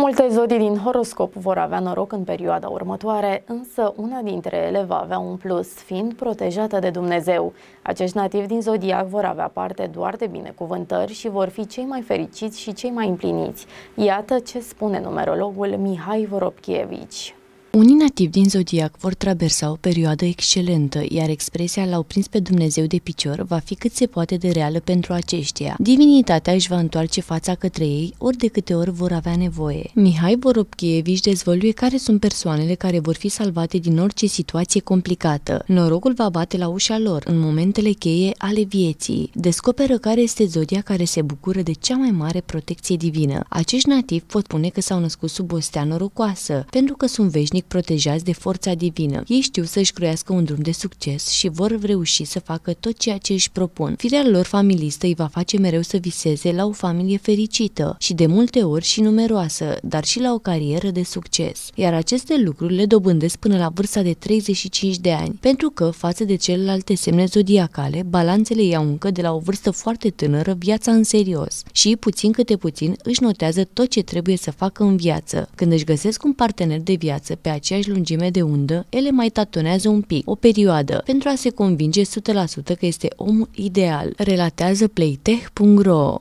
Multe zodii din horoscop vor avea noroc în perioada următoare, însă una dintre ele va avea un plus, fiind protejată de Dumnezeu. Acești nativi din zodiac vor avea parte doar de binecuvântări și vor fi cei mai fericiți și cei mai împliniți. Iată ce spune numerologul Mihai Voropchievici. Unii nativi din zodiac vor traversa o perioadă excelentă, iar expresia l-au prins pe Dumnezeu de picior va fi cât se poate de reală pentru aceștia. Divinitatea își va întoarce fața către ei ori de câte ori vor avea nevoie. Mihai Boropchievici dezvăluie care sunt persoanele care vor fi salvate din orice situație complicată. Norocul va bate la ușa lor în momentele cheie ale vieții. Descoperă care este zodia care se bucură de cea mai mare protecție divină. Acești nativi pot spune că s-au născut sub o stea norocoasă, pentru că sunt veșnici veșnic protejați de forța divină. Ei știu să-și croiască un drum de succes și vor reuși să facă tot ceea ce își propun. Firea lor familistă îi va face mereu să viseze la o familie fericită și de multe ori și numeroasă, dar și la o carieră de succes. Iar aceste lucruri le dobândesc până la vârsta de 35 de ani, pentru că, față de celelalte semne zodiacale, balanțele iau încă de la o vârstă foarte tânără viața în serios și, puțin câte puțin, își notează tot ce trebuie să facă în viață. Când își găsesc un partener de viață pe pe aceeași lungime de undă, ele mai tatonează un pic, o perioadă, pentru a se convinge 100% că este omul ideal, relatează playtech.ro.